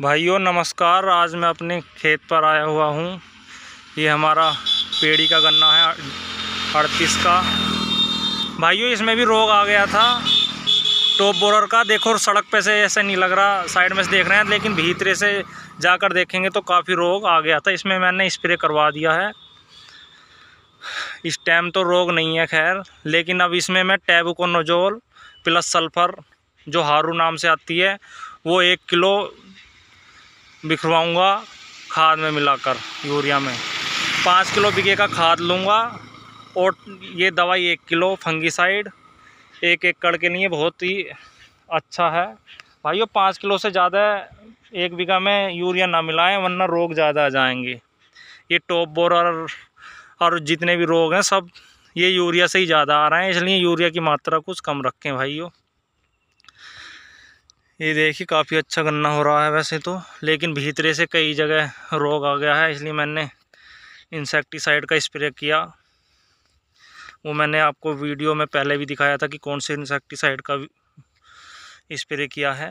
भाइयों नमस्कार आज मैं अपने खेत पर आया हुआ हूँ ये हमारा पेड़ी का गन्ना है अड़तीस का भाइयों इसमें भी रोग आ गया था टॉप बोरर का देखो सड़क पे से ऐसे नहीं लग रहा साइड में से देख रहे हैं लेकिन भीतरे से जाकर देखेंगे तो काफ़ी रोग आ गया था इसमें मैंने स्प्रे करवा दिया है इस टाइम तो रोग नहीं है खैर लेकिन अब इसमें मैं टैबुकोनोजोल प्लस सल्फ़र जो हारू नाम से आती है वो एक किलो बिखरवाऊँगा खाद में मिलाकर यूरिया में पाँच किलो बीघे का खाद लूँगा और ये दवाई एक किलो फंगीसाइड एक एकड़ के लिए बहुत ही अच्छा है भाइयों पाँच किलो से ज़्यादा एक बीघा में यूरिया ना मिलाएं वरना रोग ज़्यादा आ जाएंगे ये टॉप बोर और, और जितने भी रोग हैं सब ये यूरिया से ही ज़्यादा आ रहे हैं इसलिए यूरिया की मात्रा कुछ कम रखें भाइयों ये देखिए काफ़ी अच्छा गन्ना हो रहा है वैसे तो लेकिन भीतरे से कई जगह रोग आ गया है इसलिए मैंने इंसेक्टिसाइड का स्प्रे किया वो मैंने आपको वीडियो में पहले भी दिखाया था कि कौन से इंसेक्टिसाइड का स्प्रे किया है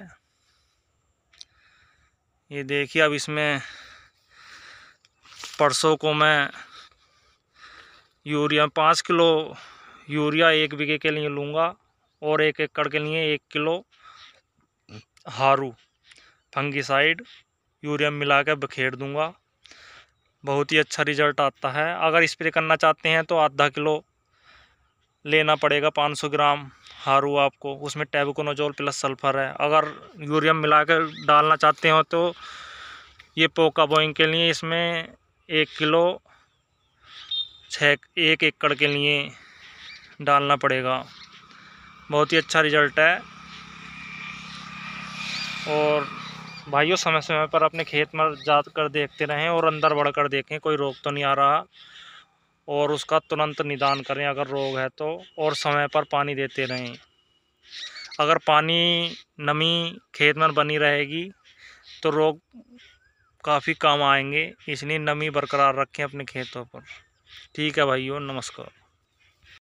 ये देखिए अब इसमें परसों को मैं यूरिया पाँच किलो यूरिया एक बीघे के लिए लूँगा और एक एकड़ के लिए एक किलो हारू फंगिसाइड यूरिया मिला के बखेर दूँगा बहुत ही अच्छा रिजल्ट आता है अगर स्प्रे करना चाहते हैं तो आधा किलो लेना पड़ेगा 500 ग्राम हारू आपको उसमें टेबकोनोजोल प्लस सल्फ़र है अगर यूरियम मिला कर डालना चाहते हो तो ये पोका बोइंग के लिए इसमें एक किलो छः एक एकड़ के लिए डालना पड़ेगा बहुत ही अच्छा रिजल्ट है और भाइयों समय समय पर अपने खेत में जा कर देखते रहें और अंदर बढ़कर देखें कोई रोग तो नहीं आ रहा और उसका तुरंत निदान करें अगर रोग है तो और समय पर पानी देते रहें अगर पानी नमी खेत में बनी रहेगी तो रोग काफ़ी काम आएंगे इसलिए नमी बरकरार रखें अपने खेतों पर ठीक है भाइयों नमस्कार